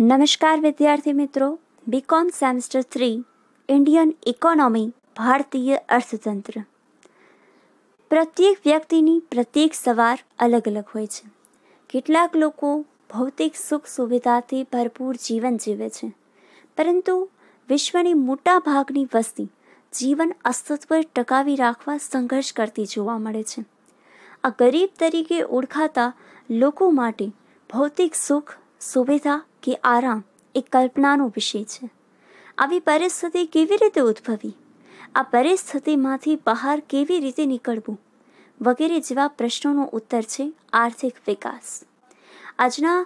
નમસ્કાર વિદ્યાર્થી મિત્રો BCom semester three Indian economy ભારતીય અર્થતંત્ર પ્રત્યેક વ્યક્તિની પ્રત્યેક સવાર અલગ અલગ હોય છે કેટલાક લોકો ભૌતિક સુખ સુવિધાથી ભરપૂર જીવન જીવે છે પરંતુ વિશ્વની મોટા ભાગની વસ્તી જીવન અસ્તિત્વ ટકાવી રાખવા સંઘર્ષ કરતી જોવા મળે છે આ ગરીબ તરીકે ઓળખાતા લોકો માટે ભૌતિક સુખ સુવિધા કે આરામ એ કલ્પનાનો વિષય છે આવી પરિસ્થિતિ કેવી રીતે ઉદ્ભવી આ પરિસ્થિતિમાંથી બહાર કેવી રીતે નીકળવું વગેરે જેવા પ્રશ્નોનો ઉત્તર છે આર્થિક વિકાસ આજના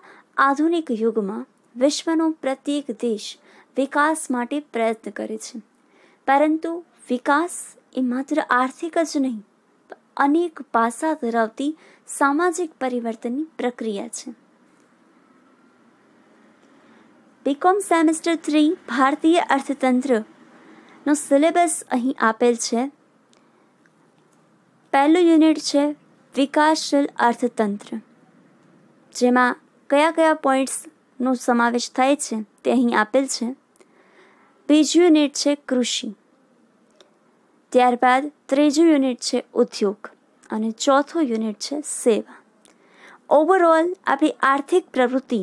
આધુનિક યુગમાં વિશ્વનો પ્રત્યેક દેશ વિકાસ માટે પ્રયત્ન કરે છે પરંતુ વિકાસ એ માત્ર આર્થિક જ નહીં અનેક પાસા ધરાવતી સામાજિક પરિવર્તનની પ્રક્રિયા છે બીકોમ સેમેસ્ટર થ્રી ભારતીય અર્થતંત્રનો સિલેબસ અહીં આપેલ છે પહેલું યુનિટ છે વિકાસશીલ અર્થતંત્ર જેમાં કયા કયા પોઈન્ટ્સનો સમાવેશ થાય છે તે અહીં આપેલ છે બીજું યુનિટ છે કૃષિ ત્યારબાદ ત્રીજું યુનિટ છે ઉદ્યોગ અને ચોથું યુનિટ છે સેવા ઓવરઓલ આપણી આર્થિક પ્રવૃત્તિ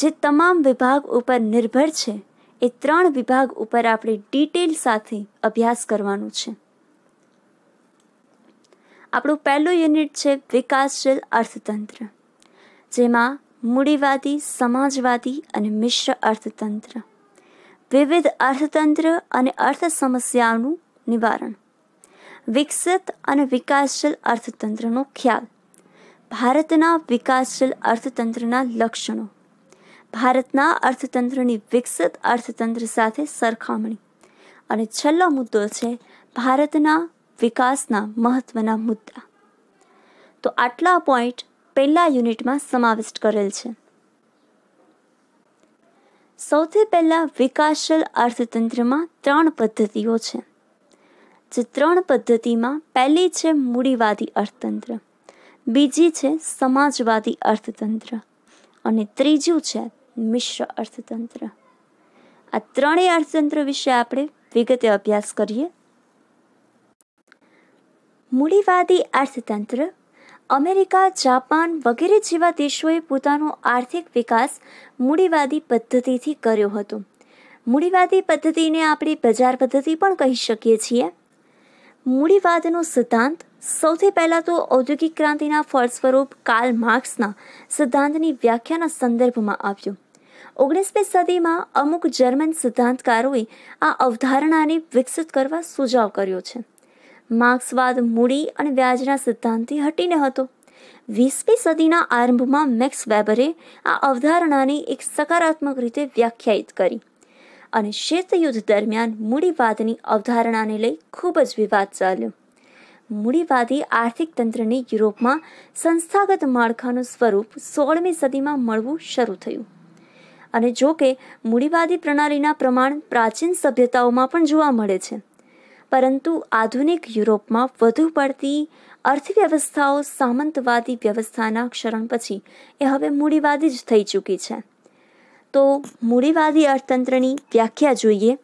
જે તમામ વિભાગ ઉપર નિર્ભર છે એ ત્રણ વિભાગ ઉપર આપણે ડિટેલ સાથે અભ્યાસ કરવાનો છે આપણું પહેલું યુનિટ છે વિકાસશીલ અર્થતંત્ર જેમાં મૂડીવાદી સમાજવાદી અને મિશ્ર અર્થતંત્ર વિવિધ અર્થતંત્ર અને અર્થ સમસ્યાઓનું નિવારણ વિકસિત અને વિકાસશીલ અર્થતંત્રનો ખ્યાલ ભારતના વિકાસશીલ અર્થતંત્રના લક્ષણો ભારતના અર્થતંત્રની વિકસિત અર્થતંત્ર સાથે સરખામણી અને છેલ્લો મુદ્દો છે ભારતના વિકાસના મહત્ત્વના મુદ્દા તો આટલા પોઈન્ટ પહેલા યુનિટમાં સમાવિષ્ટ કરેલ છે સૌથી પહેલાં વિકાસશીલ અર્થતંત્રમાં ત્રણ પદ્ધતિઓ છે જે ત્રણ પદ્ધતિમાં પહેલી છે મૂડીવાદી અર્થતંત્ર બીજી છે સમાજવાદી અર્થતંત્ર અને ત્રીજું છે મિશ્ર અર્થતંત્ર આ ત્રણેય અર્થતંત્ર વિશે આપણે વિગતે અભ્યાસ કરીએ મૂડીવાદી અર્થતંત્ર અમેરિકા જાપાન વગેરે જેવા દેશોએ પોતાનો આર્થિક વિકાસ મૂડીવાદી પદ્ધતિથી કર્યો હતો મૂડીવાદી પદ્ધતિને આપણે બજાર પદ્ધતિ પણ કહી શકીએ છીએ મૂડીવાદનો સિદ્ધાંત સૌથી પહેલાં તો ઔદ્યોગિક ક્રાંતિના ફળસ્વરૂપ કાર્લ માર્ક્સના સિદ્ધાંતની વ્યાખ્યાના સંદર્ભમાં આવ્યું ઓગણીસમી સદીમાં અમુક જર્મન સિદ્ધાંતકારોએ આ અવધારણાને વિકસિત કરવા સુઝાવ કર્યો છે માર્ક્સવાદ મૂડી અને વ્યાજના સિદ્ધાંતથી હટીને હતો વીસમી સદીના આરંભમાં મેક્સ વેબરે આ અવધારણાને એક સકારાત્મક રીતે વ્યાખ્યાયિત કરી અને શીતયુદ્ધ દરમિયાન મૂડીવાદની અવધારણાને લઈ ખૂબ જ વિવાદ ચાલ્યો મૂડીવાદી આર્થિક તંત્રને યુરોપમાં સંસ્થાગત માળખાનું સ્વરૂપ સોળમી સદીમાં મળવું શરૂ થયું અને જો કે મૂડીવાદી પ્રણાલીના પ્રમાણ પ્રાચીન સભ્યતાઓમાં પણ જોવા મળે છે પરંતુ આધુનિક યુરોપમાં વધુ પડતી અર્થવ્યવસ્થાઓ સામંતવાદી વ્યવસ્થાના ક્ષરણ પછી એ હવે મૂડીવાદી જ થઈ ચૂકી છે તો મૂડીવાદી અર્થતંત્રની વ્યાખ્યા જોઈએ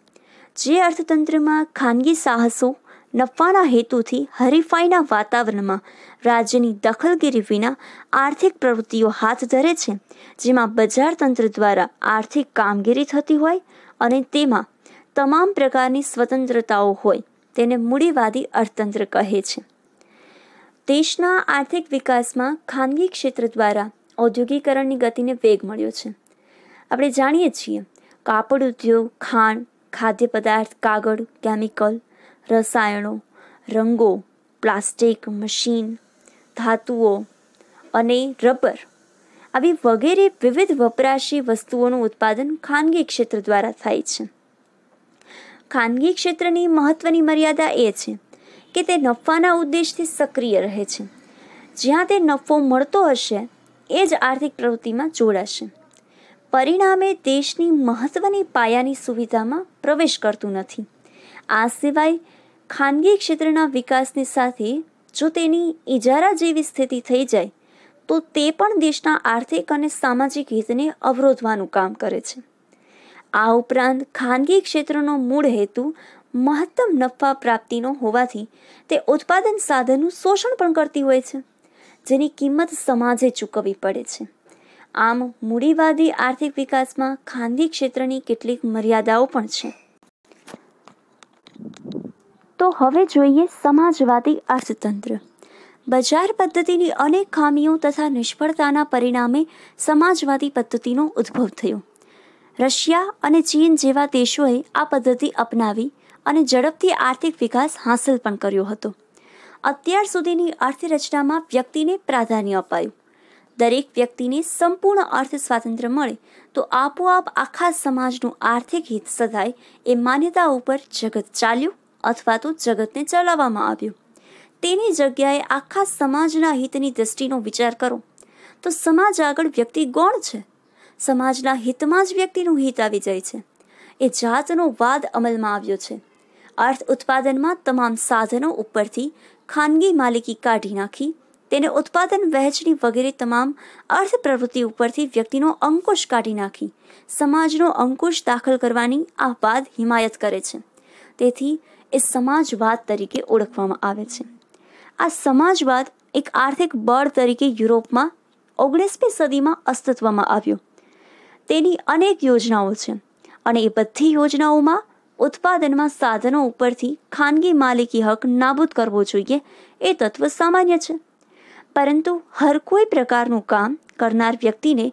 જે અર્થતંત્રમાં ખાનગી સાહસો નફાના હેતુથી હરીફાઈના વાતાવરણમાં રાજ્યની દખલગીરી વિના આર્થિક પ્રવૃત્તિઓ હાથ ધરે છે જેમાં બજાર તંત્ર દ્વારા આર્થિક કામગીરી થતી હોય અને તેમાં તમામ પ્રકારની સ્વતંત્રતાઓ હોય તેને મૂડીવાદી અર્થતંત્ર કહે છે દેશના આર્થિક વિકાસમાં ખાનગી ક્ષેત્ર દ્વારા ઔદ્યોગિકરણની ગતિને વેગ મળ્યો છે આપણે જાણીએ છીએ કાપડ ઉદ્યોગ ખાંડ ખાદ્ય પદાર્થ કાગળ કેમિકલ રસાયણો રંગો પ્લાસ્ટિક મશીન ધાતુઓ અને રબર આવી વગેરે વિવિધ વપરાશી વસ્તુઓનું ઉત્પાદન ખાનગી ક્ષેત્ર દ્વારા થાય છે ખાનગી ક્ષેત્રની મહત્ત્વની મર્યાદા એ છે કે તે નફાના ઉદ્દેશથી સક્રિય રહે છે જ્યાં તે નફો મળતો હશે એ જ આર્થિક પ્રવૃત્તિમાં જોડાશે પરિણામે દેશની મહત્ત્વની પાયાની સુવિધામાં પ્રવેશ કરતું નથી આ સિવાય ખાનગી ક્ષેત્રના વિકાસની સાથે જો તેની ઇજારા જેવી સ્થિતિ થઈ જાય તો તે પણ દેશના આર્થિક અને સામાજિક હિતને અવરોધવાનું કામ કરે છે આ ઉપરાંત ખાનગી ક્ષેત્રનો મૂળ હેતુ મહત્તમ નફા પ્રાપ્તિનો હોવાથી તે ઉત્પાદન સાધનનું શોષણ પણ કરતી હોય છે જેની કિંમત સમાજે ચૂકવવી પડે છે આમ મૂડીવાદી આર્થિક વિકાસમાં ખાનગી ક્ષેત્રની કેટલીક મર્યાદાઓ પણ છે તો હવે જોઈએ સમાજવાદી અર્થતંત્ર બજાર પદ્ધતિની અનેક ખામીઓ તથા નિષ્ફળતાના પરિણામે સમાજવાદી પદ્ધતિનો ઉદ્ભવ થયો રશિયા અને ચીન જેવા દેશોએ આ પદ્ધતિ અપનાવી અને ઝડપથી આર્થિક વિકાસ હાંસલ પણ કર્યો હતો અત્યાર સુધીની અર્થરચનામાં વ્યક્તિને પ્રાધાન્ય અપાયું દરેક વ્યક્તિને સંપૂર્ણ અર્થ સ્વાતંત્ર્ય મળે તો આપોઆપ આખા સમાજનું આર્થિક હિત સધાય એ માન્યતા ઉપર જગત ચાલ્યું અથવા તો જગતને ચલાવવામાં આવ્યું તેની જગ્યાએ આખા સમાજના હિતની દ્રષ્ટિનો વિચાર કરો તો સમાજ આગળ વ્યક્તિ ગૌણ છે સમાજના હિતમાં જ વ્યક્તિનું હિત આવી જાય છે એ જાતનો વાદ અમલમાં આવ્યો છે અર્થ ઉત્પાદનમાં તમામ સાધનો ઉપરથી ખાનગી માલિકી કાઢી નાખી તેને ઉત્પાદન વહેંચણી વગેરે તમામ અર્થ પ્રવૃત્તિ ઉપરથી વ્યક્તિનો અંકુશ કાઢી નાખી સમાજનો અંકુશ દાખલ કરવાની આ વાદ હિમાયત કરે છે તેથી એ સમાજવાદ તરીકે ઓળખવામાં આવે છે આ સમાજવાદ એક આર્થિક બળ તરીકે યુરોપમાં ઓગણીસમી સદીમાં અસ્તિત્વમાં આવ્યો તેની અનેક યોજનાઓ છે અને એ બધી યોજનાઓમાં ઉત્પાદનમાં સાધનો ઉપરથી ખાનગી માલિકી હક નાબૂદ કરવો જોઈએ એ તત્વ સામાન્ય છે પરંતુ હર કોઈ પ્રકારનું કામ કરનાર વ્યક્તિને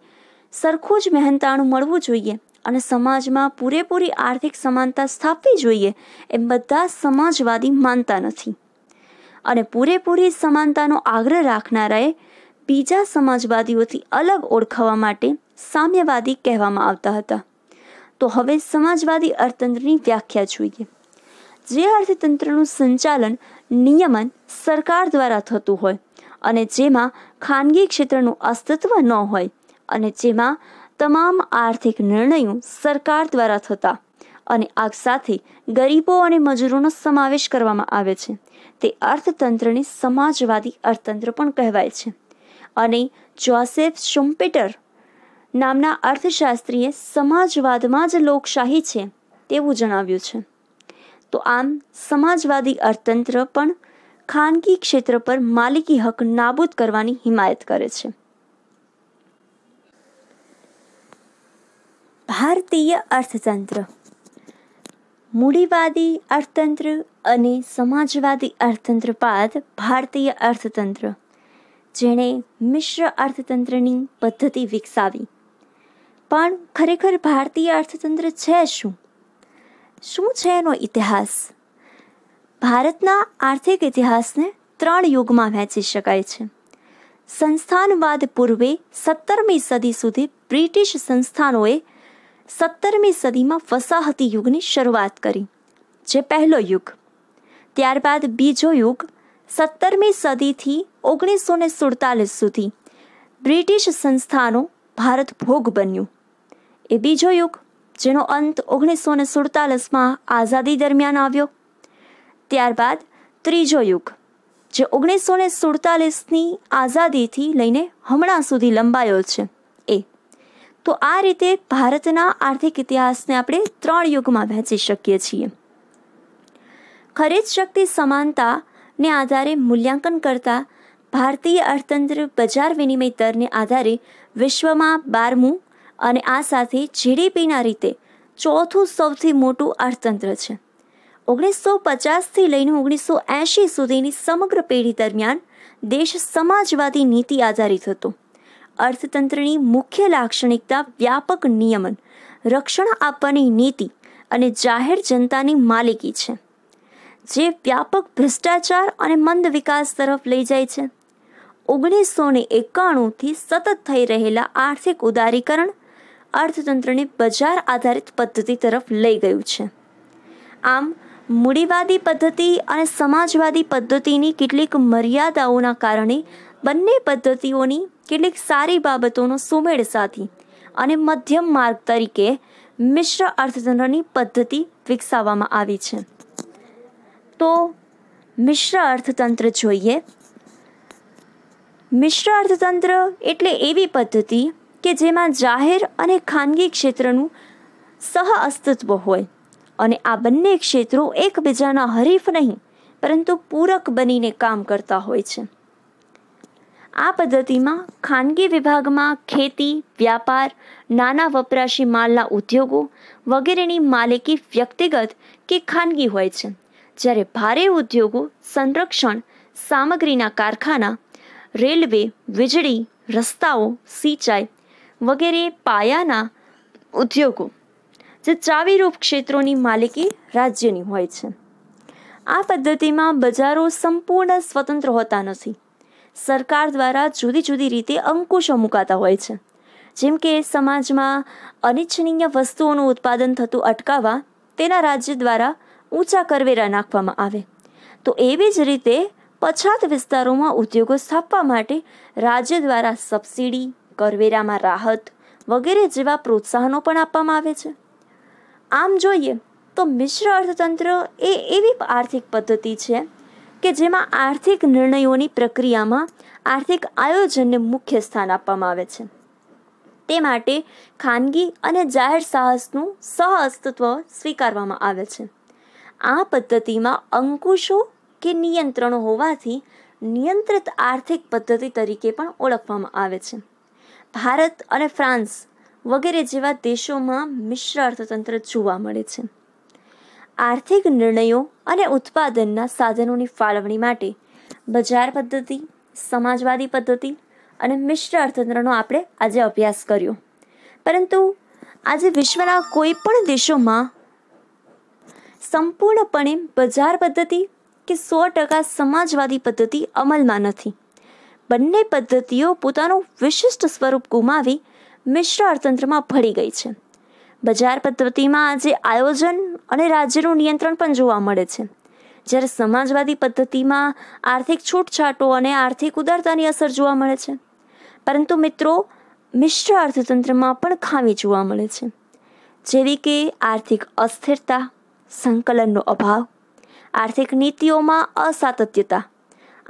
સરખું જ મહેનતાણું મળવું જોઈએ અને સમાજમાં પૂરેપૂરી આર્થિક સમાનતા સ્થાપવી જોઈએ એમ બધા સમાજવાદી માનતા નથી અને પૂરેપૂરી સમાનતાનો આગ્રહ રાખનારાએ બીજા સમાજવાદીઓથી અલગ ઓળખાવા માટે સામ્યવાદી કહેવામાં આવતા હતા તો હવે સમાજવાદી અર્થતંત્રની વ્યાખ્યા જોઈએ જે અર્થતંત્રનું સંચાલન નિયમન સરકાર દ્વારા થતું હોય અને જેમાં ખાનગી ક્ષેત્રનું અસ્તિત્વ ન હોય અને જેમાં તમામ આર્થિક નિર્ણયો સરકાર દ્વારા થતા અને આ સાથે ગરીબો અને મજૂરોનો સમાવેશ કરવામાં આવે છે તે અર્થતંત્રને સમાજવાદી અર્થતંત્ર પણ કહેવાય છે અને જોસેફ શુમ્પેટર નામના અર્થશાસ્ત્રીએ સમાજવાદમાં જ લોકશાહી છે તેવું જણાવ્યું છે તો આમ સમાજવાદી અર્થતંત્ર પણ ખાનગી ક્ષેત્ર પર માલિકી હક નાબૂદ કરવાની હિમાયત કરે છે ભારતીય અર્થતંત્ર મૂડીવાદી અર્થતંત્ર અને સમાજવાદી અર્થતંત્ર બાદ ભારતીય અર્થતંત્ર જેણે મિશ્ર અર્થતંત્રની પદ્ધતિ વિકસાવી પણ ખરેખર ભારતીય અર્થતંત્ર છે શું શું છે એનો ઇતિહાસ ભારતના આર્થિક ઇતિહાસને ત્રણ યુગમાં વહેંચી શકાય છે સંસ્થાનવાદ પૂર્વે સત્તરમી સદી સુધી બ્રિટિશ સંસ્થાનોએ સત્તરમી સદીમાં વસાહતી યુગની શરૂઆત કરી જે પહેલો યુગ ત્યારબાદ બીજો યુગ સત્તરમી સદીથી ઓગણીસો ને સુડતાલીસ સુધી બ્રિટિશ સંસ્થાનો ભારત ભોગ બન્યું એ બીજો યુગ જેનો અંત ઓગણીસો ને સુડતાલીસમાં આઝાદી દરમિયાન આવ્યો ત્યારબાદ ત્રીજો યુગ જે ઓગણીસો ને સુડતાલીસની આઝાદીથી લઈને હમણાં સુધી લંબાયો છે તો આ રીતે ભારતના આર્થિક ઇતિહાસને આપણે ત્રણ યુગમાં વહેંચી શકીએ છીએ ખરીદ શક્તિ સમાનતાને આધારે મૂલ્યાંકન કરતા ભારતીય અર્થતંત્ર બજાર વિનિમય દરને આધારે વિશ્વમાં બારમું અને આ સાથે જીડીપીના રીતે ચોથું સૌથી મોટું અર્થતંત્ર છે ઓગણીસો પચાસથી લઈને ઓગણીસો એંશી સુધીની સમગ્ર પેઢી દરમિયાન દેશ સમાજવાદી નીતિ આધારિત હતો અર્થતંત્રની મુખ્ય લાક્ષણિકતા વ્યાપક નિયમન રક્ષણ આપવાની નીતિ અને જાહેર જનતાની માલિકી છે જે વ્યાપક ભ્રષ્ટાચાર અને મંદ વિકાસ તરફ લઈ જાય છે ઓગણીસો ને એકાણુંથી સતત થઈ રહેલા આર્થિક ઉદારીકરણ અર્થતંત્રને બજાર આધારિત પદ્ધતિ તરફ લઈ ગયું છે આમ મૂડીવાદી પદ્ધતિ અને સમાજવાદી પદ્ધતિની કેટલીક મર્યાદાઓના કારણે બંને પદ્ધતિઓની કેટલીક સારી બાબતોનો સુમેળ સાથી અને મધ્યમ માર્ગ તરીકે મિશ્ર અર્થતંત્રની પદ્ધતિ વિકસાવવામાં આવી છે તો મિશ્ર અર્થતંત્ર જોઈએ મિશ્ર અર્થતંત્ર એટલે એવી પદ્ધતિ કે જેમાં જાહેર અને ખાનગી ક્ષેત્રનું સહ અસ્તિત્વ હોય અને આ બંને ક્ષેત્રો એકબીજાના હરીફ નહીં પરંતુ પૂરક બનીને કામ કરતા હોય છે આ પદ્ધતિમાં ખાનગી વિભાગમાં ખેતી વ્યાપાર નાના વપરાશી માલના ઉદ્યોગો વગેરેની માલિકી વ્યક્તિગત કે ખાનગી હોય છે જ્યારે ભારે ઉદ્યોગો સંરક્ષણ સામગ્રીના કારખાના રેલવે વીજળી રસ્તાઓ સિંચાઈ વગેરે પાયાના ઉદ્યોગો જે ચાવીરૂપ ક્ષેત્રોની માલિકી રાજ્યની હોય છે આ પદ્ધતિમાં બજારો સંપૂર્ણ સ્વતંત્ર હોતા નથી સરકાર દ્વારા જુદી જુદી રીતે અંકુશો મુકાતા હોય છે જેમ કે સમાજમાં અનિચ્છનીય વસ્તુઓનું ઉત્પાદન થતું અટકાવવા તેના રાજ્ય દ્વારા ઊંચા કરવેરા નાખવામાં આવે તો એવી જ રીતે પછાત વિસ્તારોમાં ઉદ્યોગો સ્થાપવા માટે રાજ્ય દ્વારા સબસિડી કરવેરામાં રાહત વગેરે જેવા પ્રોત્સાહનો પણ આપવામાં આવે છે આમ જોઈએ તો મિશ્ર અર્થતંત્ર એ એવી આર્થિક પદ્ધતિ છે કે જેમાં આર્થિક નિર્ણયોની પ્રક્રિયામાં આર્થિક આયોજનને મુખ્ય સ્થાન આપવામાં આવે છે તે માટે ખાનગી અને જાહેર સાહસનું સહ સહઅસ્તિત્વ સ્વીકારવામાં આવે છે આ પદ્ધતિમાં અંકુશો કે નિયંત્રણો હોવાથી નિયંત્રિત આર્થિક પદ્ધતિ તરીકે પણ ઓળખવામાં આવે છે ભારત અને ફ્રાન્સ વગેરે જેવા દેશોમાં મિશ્ર અર્થતંત્ર જોવા મળે છે આર્થિક નિર્ણયો અને ઉત્પાદનના સાધનોની ફાળવણી માટે બજાર પદ્ધતિ સમાજવાદી પદ્ધતિ અને મિશ્ર અર્થતંત્રનો આપણે આજે અભ્યાસ કર્યો પરંતુ આજે વિશ્વના કોઈ પણ દેશોમાં સંપૂર્ણપણે બજાર પદ્ધતિ કે સો ટકા સમાજવાદી પદ્ધતિ અમલમાં નથી બંને પદ્ધતિઓ પોતાનું વિશિષ્ટ સ્વરૂપ ગુમાવી મિશ્ર અર્થતંત્રમાં ભળી ગઈ છે બજાર પદ્ધતિમાં આજે આયોજન અને રાજ્યનું નિયંત્રણ પણ જોવા મળે છે જ્યારે સમાજવાદી પદ્ધતિમાં આર્થિક છૂટછાટો અને આર્થિક ઉદારતાની અસર જોવા મળે છે પરંતુ મિત્રો મિશ્ર અર્થતંત્રમાં પણ ખામી જોવા મળે છે જેવી કે આર્થિક અસ્થિરતા સંકલનનો અભાવ આર્થિક નીતિઓમાં અસાતત્યતા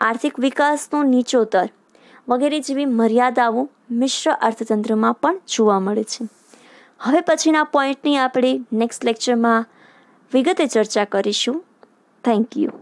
આર્થિક વિકાસનો નીચો દર વગેરે જેવી મર્યાદાઓ મિશ્ર અર્થતંત્રમાં પણ જોવા મળે છે હવે પછીના પોઈન્ટની આપણે નેક્સ્ટ લેક્ચરમાં વિગતે ચર્ચા કરીશું થેન્ક યુ